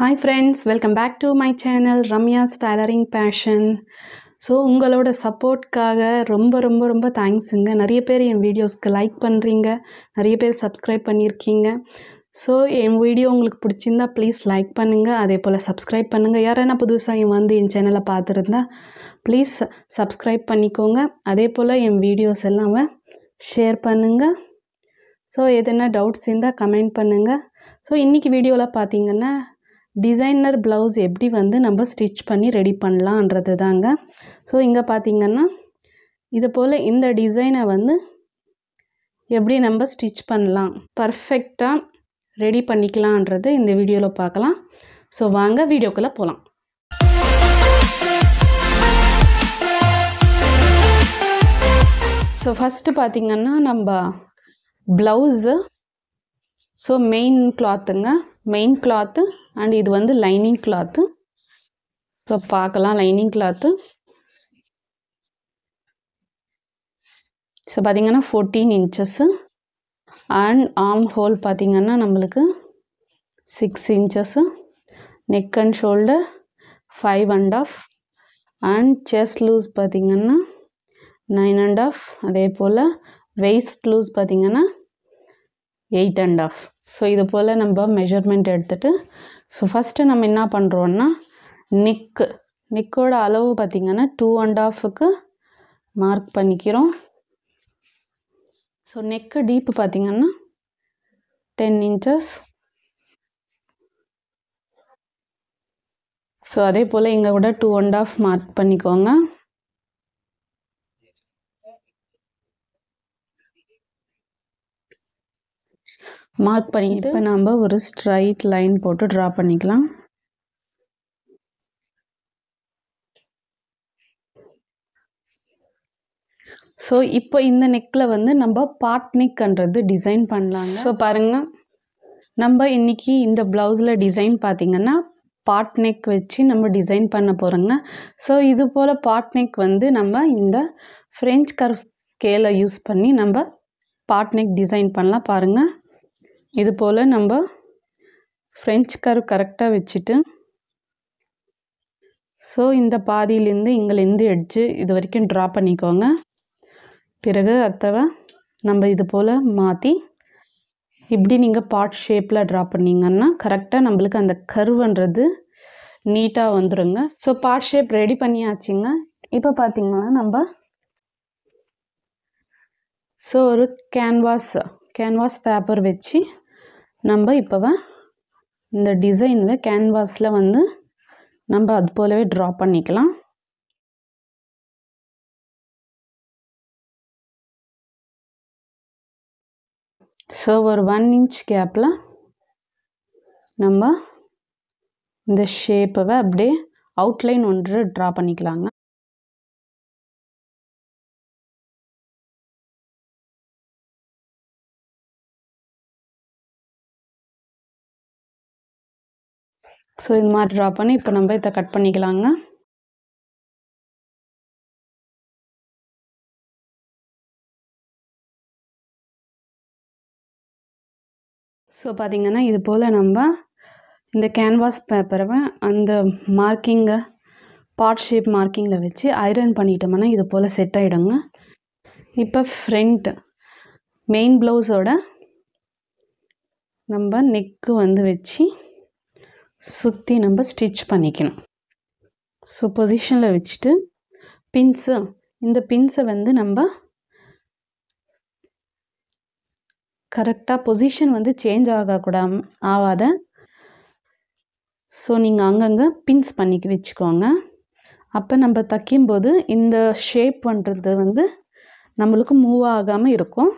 hi friends welcome back to my channel Ramya's tailoring passion so உங்களோட சப்போர்ட்காக ரொம்ப ரொம்ப ரொம்ப தேங்க்ஸுங்க நிறைய பேர் என் வீடியோஸ்க்கு லைக் பண்ணுறீங்க நிறைய பேர் சப்ஸ்கிரைப் பண்ணியிருக்கீங்க ஸோ என் வீடியோ உங்களுக்கு பிடிச்சிருந்தா ப்ளீஸ் லைக் பண்ணுங்கள் அதே போல் சப்ஸ்கிரைப் பண்ணுங்கள் யாரானா புதுசாக என் வந்து என் சேனலை பார்த்துருந்தா ப்ளீஸ் சப்ஸ்கிரைப் பண்ணிக்கோங்க அதே போல் என் வீடியோஸ் எல்லாம் ஷேர் பண்ணுங்கள் ஸோ எதனா டவுட்ஸ் இருந்தால் கமெண்ட் பண்ணுங்கள் ஸோ இன்றைக்கி வீடியோவில் பார்த்தீங்கன்னா டிசைனர் ப்ளவுஸ் எப்படி வந்து நம்ம ஸ்டிச் பண்ணி ரெடி பண்ணலான்றது தாங்க ஸோ இங்கே பார்த்திங்கன்னா இதை போல் இந்த டிசைனை வந்து எப்படி நம்ம ஸ்டிச் பண்ணலாம் பர்ஃபெக்டாக ரெடி பண்ணிக்கலான்றது இந்த வீடியோவில் பார்க்கலாம் ஸோ வாங்க வீடியோக்குள்ளே போகலாம் ஸோ ஃபஸ்ட்டு பார்த்திங்கன்னா நம்ம ப்ளவுஸு ஸோ மெயின் கிளாத்துங்க மெயின் கிளாத்து அண்ட் இது வந்து லைனிங் கிளாத்து ஸோ பார்க்கலாம் லைனிங் கிளாத்து ஸோ பார்த்தீங்கன்னா fourteen inches and arm hole பார்த்திங்கன்னா நம்மளுக்கு six inches neck and shoulder five and half and chest loose பார்த்திங்கன்னா நைன் அண்ட் ஆஃப் அதே போல் வெயிஸ்ட் லூஸ் பார்த்திங்கன்னா எயிட் அண்ட் ஆஃப் ஸோ இது போல் நம்ம மெஷர்மெண்ட் எடுத்துகிட்டு ஸோ ஃபஸ்ட்டு நம்ம என்ன பண்ணுறோன்னா நிக்கு நிக்கோட அளவு பார்த்திங்கன்னா டூ அண்ட் ஆஃபுக்கு மார்க் பண்ணிக்கிறோம் ஸோ நெக்கு டீப்பு பார்த்திங்கன்னா டென் இன்ச்சஸ் ஸோ அதே போல் இங்கே கூட டூ அண்ட் ஆஃப் மார்க் பண்ணிக்கோங்க மார்க் பண்ணிட்டு இப்போ நம்ம ஒரு ஸ்ட்ரைட் லைன் போட்டு ட்ரா பண்ணிக்கலாம் ஸோ இப்போ இந்த நெக்கில் வந்து நம்ம பாட் நெக்ன்றது டிசைன் பண்ணலாம் ஸோ பாருங்கள் நம்ம இன்றைக்கி இந்த ப்ளவுஸில் டிசைன் பார்த்திங்கன்னா பாட் நெக் வச்சு நம்ம டிசைன் பண்ண போகிறோங்க ஸோ இது போல் பாட் நெக் வந்து நம்ம இந்த ஃப்ரெஞ்ச் கர்வ் ஸ்கேலை யூஸ் பண்ணி நம்ம பாட் நெக் டிசைன் பண்ணலாம் பாருங்கள் இது போல் நம்ம ஃப்ரெஞ்ச் கரு கரெக்டாக வச்சுட்டு ஸோ இந்த பாதியிலேருந்து இங்கேருந்து எட்ஜு இது வரைக்கும் ட்ரா பண்ணிக்கோங்க பிறகு அத்தவை நம்ம இது போல் மாற்றி இப்படி நீங்கள் பார்ட் ஷேப்பில் ட்ரா பண்ணிங்கன்னா கரெக்டாக நம்மளுக்கு அந்த கருவன்றது நீட்டாக வந்துடுங்க ஸோ பார்ட் ஷேப் ரெடி பண்ணியாச்சுங்க இப்போ பார்த்திங்கன்னா நம்ம ஸோ ஒரு கேன்வாஸ் கேன்வாஸ் பேப்பர் வச்சு நம்ம இப்போவை இந்த டிசைன்வை கேன்வாஸில் வந்து நம்ம அது போலவே ட்ரா பண்ணிக்கலாம் ஸோ ஒரு ஒன் இன்ச் கேப்பில் நம்ம இந்த ஷேப்பை அப்படியே அவுட்லைன் ஒன்று ட்ரா பண்ணிக்கலாங்க ஸோ இது மாதிரி ட்ரா பண்ணி இப்போ நம்ம இதை கட் பண்ணிக்கலாங்க ஸோ பார்த்திங்கன்னா இது போல் நம்ம இந்த கேன்வாஸ் பேப்பரை அந்த மார்க்கிங்கை பார்ட் ஷேப் மார்க்கிங்கில் வச்சு ஐரன் பண்ணிட்டோம்னா இது போல் செட் ஆகிடுங்க இப்போ ஃப்ரண்ட் மெயின் ப்ளவுஸோட நம்ம நெக்கு வந்து வச்சு சுற்றி நம்ம ஸ்டிச் பண்ணிக்கணும் ஸோ பொசிஷனில் வச்சுட்டு பின்ஸு இந்த பின்ஸை வந்து நம்ம கரெக்டாக பொசிஷன் வந்து சேஞ்ச் ஆகக்கூடாம ஆகாத ஸோ நீங்கள் அங்கங்கே பின்ஸ் பண்ணி வச்சுக்கோங்க அப்போ நம்ம தைக்கும்போது இந்த ஷேப் பண்ணுறது வந்து நம்மளுக்கு மூவ் ஆகாமல் இருக்கும்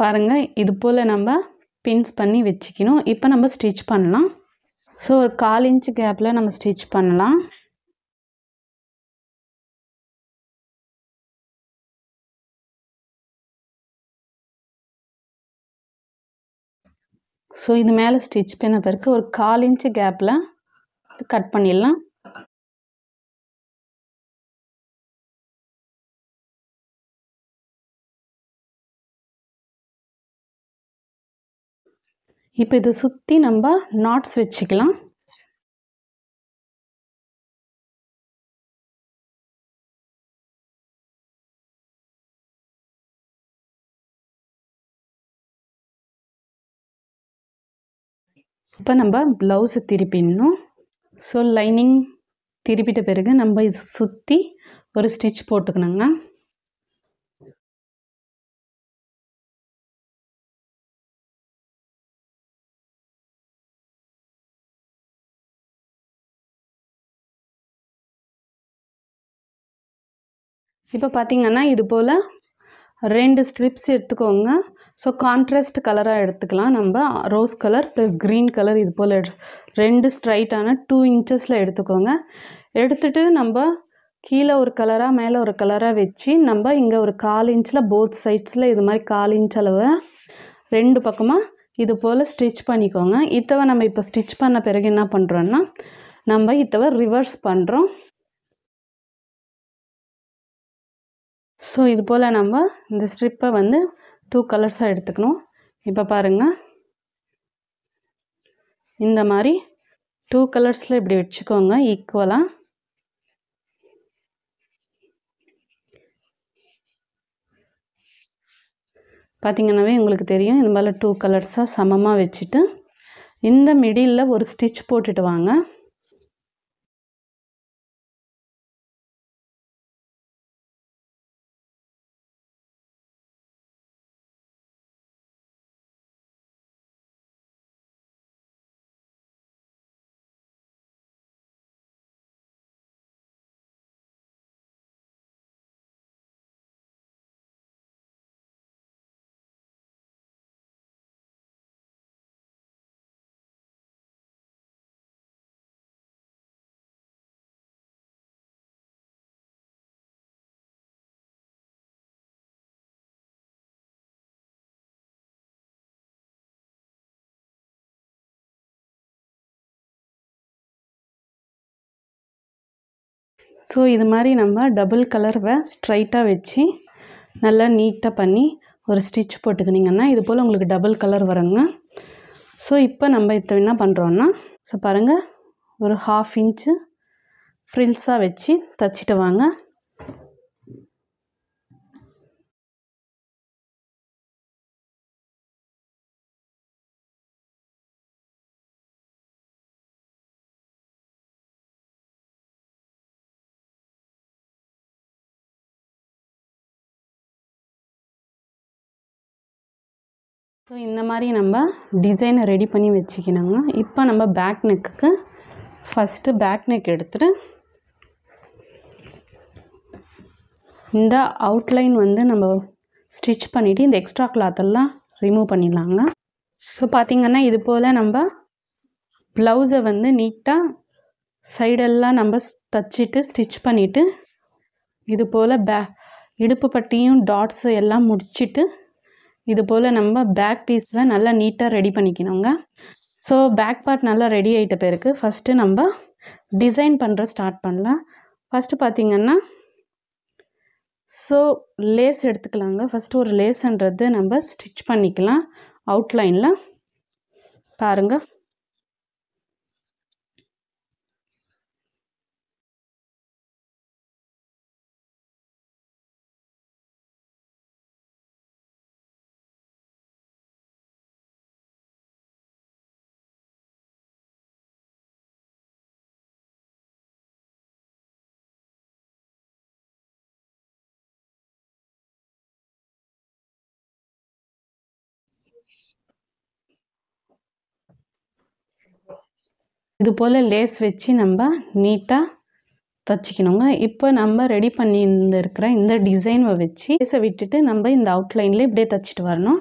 பாருங்கள் இது போல் நம்ம பின்ஸ் பண்ணி வச்சுக்கணும் இப்போ நம்ம ஸ்டிச் பண்ணலாம் ஸோ ஒரு கால் இன்ச்சு கேப்பில் நம்ம ஸ்டிச் பண்ணலாம் ஸோ இது மேலே ஸ்டிச் பண்ண பிறகு ஒரு கால் இன்ச்சு கேப்பில் கட் பண்ணிடலாம் இப்போ இதை சுற்றி நம்ம நாட்ஸ் வச்சுக்கலாம் இப்போ நம்ம ப்ளவுஸை திருப்பிடணும் ஸோ லைனிங் திருப்பிட்ட பிறகு நம்ம இது சுற்றி ஒரு ஸ்டிச் போட்டுக்கணுங்க இப்போ பார்த்திங்கன்னா இது போல் ரெண்டு ஸ்ட்ரிப்ஸ் எடுத்துக்கோங்க ஸோ கான்ட்ராஸ்ட் கலராக எடுத்துக்கலாம் நம்ம rose colour plus green colour இது போல் ரெண்டு ஸ்ட்ரைட்டான டூ இன்ச்சஸில் எடுத்துக்கோங்க எடுத்துகிட்டு நம்ம கீழே ஒரு கலராக மேலே ஒரு கலராக வச்சு நம்ம இங்கே ஒரு கால் இன்ச்சில் போத் சைட்ஸில் இது மாதிரி கால் இன்ச் அளவு ரெண்டு பக்கமாக இது போல் ஸ்டிச் பண்ணிக்கோங்க இத்தவை நம்ம இப்போ ஸ்டிச் பண்ண பிறகு என்ன பண்ணுறோன்னா நம்ம இத்தவை ரிவர்ஸ் பண்ணுறோம் ஸோ இது போல் நம்ம இந்த ஸ்ட்ரிப்பை வந்து டூ கலர்ஸாக எடுத்துக்கணும் இப்போ பாருங்கள் இந்த மாதிரி டூ கலர்ஸில் இப்படி வச்சுக்கோங்க ஈக்குவலாக பார்த்திங்கனாவே உங்களுக்கு தெரியும் இந்த மாதிரி டூ கலர்ஸாக சமமாக வச்சுட்டு இந்த மிடியில் ஒரு ஸ்டிச் போட்டுட்டு வாங்க ஸோ இது மாதிரி நம்ம டபுள் கலர்வை ஸ்ட்ரைட்டாக வச்சு நல்லா நீட்டாக பண்ணி ஒரு ஸ்டிச் போட்டுக்கினீங்கன்னா இது போல் உங்களுக்கு டபுள் கலர் வருங்க ஸோ இப்போ நம்ம இப்போ என்ன பண்ணுறோன்னா ஸோ பாருங்கள் ஒரு ஹாஃப் இன்ச்சு ஃப்ரில்ஸாக வச்சு தச்சுட்டு வாங்க ஸோ இந்த மாதிரி நம்ம டிசைனை ரெடி பண்ணி வச்சுக்கணுங்க இப்போ நம்ம பேக் நெக்குக்கு ஃபஸ்ட்டு பேக் நெக் எடுத்துகிட்டு இந்த அவுட்லைன் வந்து நம்ம ஸ்டிச் பண்ணிவிட்டு இந்த எக்ஸ்ட்ரா கிளாத்தெல்லாம் ரிமூவ் பண்ணிடலாங்க ஸோ பார்த்திங்கன்னா இது போல் நம்ம ப்ளவுஸை வந்து நீட்டாக சைடெல்லாம் நம்ம தச்சுட்டு ஸ்டிச் பண்ணிவிட்டு இது போல் பே இடுப்பு பட்டியும் டாட்ஸு எல்லாம் முடிச்சுட்டு இது போல் நம்ம பேக் பீஸை நல்லா நீட்டாக ரெடி பண்ணிக்கணுங்க ஸோ பேக் பார்ட் நல்லா ரெடி ஆகிட்ட பிறகு ஃபஸ்ட்டு நம்ம டிசைன் பண்ணுற ஸ்டார்ட் பண்ணலாம் ஃபஸ்ட்டு பார்த்திங்கன்னா ஸோ லேஸ் எடுத்துக்கலாங்க ஃபஸ்ட்டு ஒரு லேஸ்ன்றது நம்ம ஸ்டிச் பண்ணிக்கலாம் அவுட்லைனில் பாருங்கள் இது போல் லேஸ் வச்சு நம்ம நீட்டாக தச்சுக்கணுங்க இப்போ நம்ம ரெடி பண்ணியிருந்திருக்கிற இந்த டிசைனை வச்சு லேஸை விட்டுட்டு நம்ம இந்த அவுட்லைனில் இப்படியே தச்சுட்டு வரணும்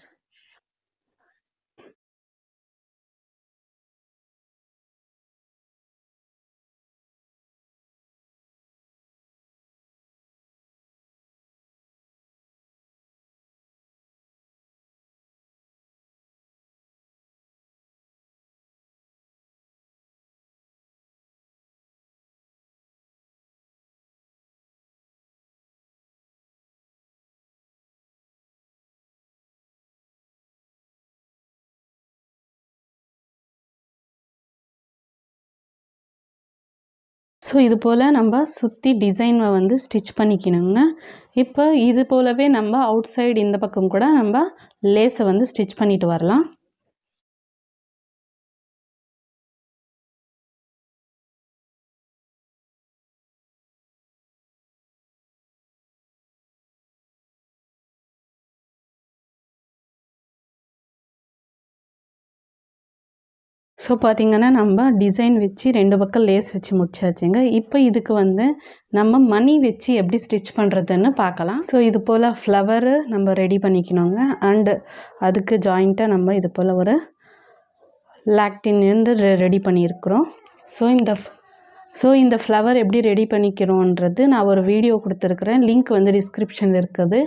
ஸோ இது போல் நம்ம சுற்றி டிசைனை வந்து ஸ்டிச் பண்ணிக்கணுங்க இப்போ இது போலவே நம்ம அவுட் சைடு இந்த பக்கம் கூட நம்ம லேஸை வந்து ஸ்டிச் பண்ணிட்டு வரலாம் ஸோ பார்த்திங்கன்னா நம்ம டிசைன் வச்சு ரெண்டு பக்கம் லேஸ் வச்சு முடிச்சாச்சுங்க இப்போ இதுக்கு வந்து நம்ம மணி வச்சு எப்படி ஸ்டிச் பண்ணுறதுன்னு பார்க்கலாம் ஸோ இது போல் ஃப்ளவரு நம்ம ரெடி பண்ணிக்கணுங்க அண்டு அதுக்கு ஜாயிண்ட்டாக நம்ம இது போல் ஒரு லாக்டின்னு ரெடி பண்ணியிருக்கிறோம் ஸோ இந்த ஸோ இந்த ஃப்ளவர் எப்படி ரெடி பண்ணிக்கிறோன்றது நான் ஒரு வீடியோ கொடுத்துருக்குறேன் லிங்க் வந்து டிஸ்கிரிப்ஷனில் இருக்குது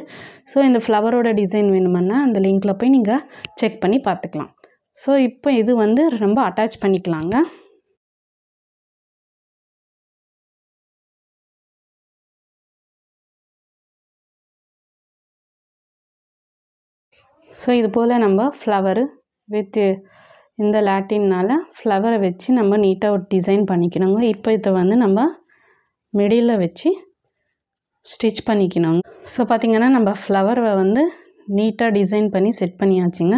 ஸோ இந்த ஃப்ளவரோட டிசைன் வேணுமென்னா அந்த லிங்கில் போய் நீங்கள் செக் பண்ணி பார்த்துக்கலாம் ஸோ இப்போ இது வந்து ரொம்ப அட்டாச் பண்ணிக்கலாங்க ஸோ இது போல் நம்ம ஃப்ளவரு வித் இந்த லேட்டின்னால் ஃப்ளவரை வச்சு நம்ம நீட்டாக ஒரு டிசைன் பண்ணிக்கணுங்க இப்போ இதை வந்து நம்ம மிடியில் வச்சு ஸ்டிச் பண்ணிக்கணுங்க ஸோ பார்த்திங்கன்னா நம்ம ஃப்ளவரை வந்து நீட்டாக டிசைன் பண்ணி செட் பண்ணியாச்சுங்க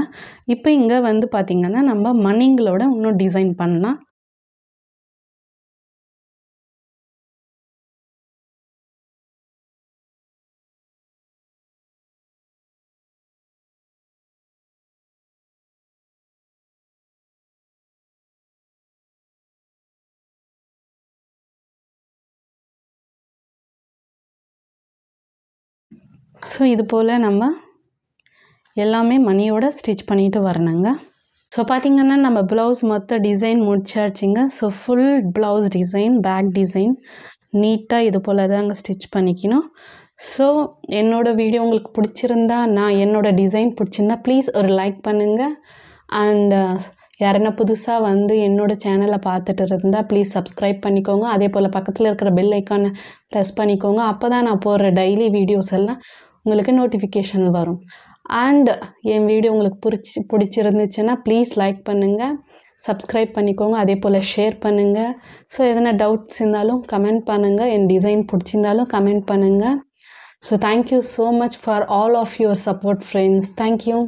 இப்போ இங்கே வந்து பார்த்திங்கன்னா நம்ம மணிங்களோட இன்னும் டிசைன் பண்ணலாம் ஸோ இது போல் நம்ம எல்லாமே மணியோட ஸ்டிச் பண்ணிட்டு வரணுங்க ஸோ பார்த்திங்கன்னா நம்ம ப்ளவுஸ் மொத்த டிசைன் முடிச்சாச்சுங்க so full blouse design back design நீட்டாக இது போல் தாங்க ஸ்டிச் பண்ணிக்கணும் ஸோ என்னோடய வீடியோ உங்களுக்கு பிடிச்சிருந்தா நான் என்னோடய டிசைன் பிடிச்சிருந்தா ப்ளீஸ் ஒரு லைக் பண்ணுங்கள் அண்டு யாருன்னா புதுசாக வந்து என்னோடய சேனலை பார்த்துட்டு இருந்தால் ப்ளீஸ் சப்ஸ்கிரைப் பண்ணிக்கோங்க அதே போல் பக்கத்தில் இருக்கிற பெல் ஐக்கானை ப்ரெஸ் பண்ணிக்கோங்க அப்போ தான் நான் போடுற டெய்லி வீடியோஸ் எல்லாம் உங்களுக்கு நோட்டிஃபிகேஷன் வரும் அண்ட் என் வீடியோ உங்களுக்கு பிடிச்சி பிடிச்சிருந்துச்சுன்னா ப்ளீஸ் லைக் பண்ணுங்கள் சப்ஸ்கிரைப் பண்ணிக்கோங்க அதே போல் ஷேர் பண்ணுங்கள் ஸோ எதனா டவுட்ஸ் இருந்தாலும் கமெண்ட் பண்ணுங்கள் என் டிசைன் பிடிச்சிருந்தாலும் கமெண்ட் பண்ணுங்கள் so thank you so much for all of your support friends thank you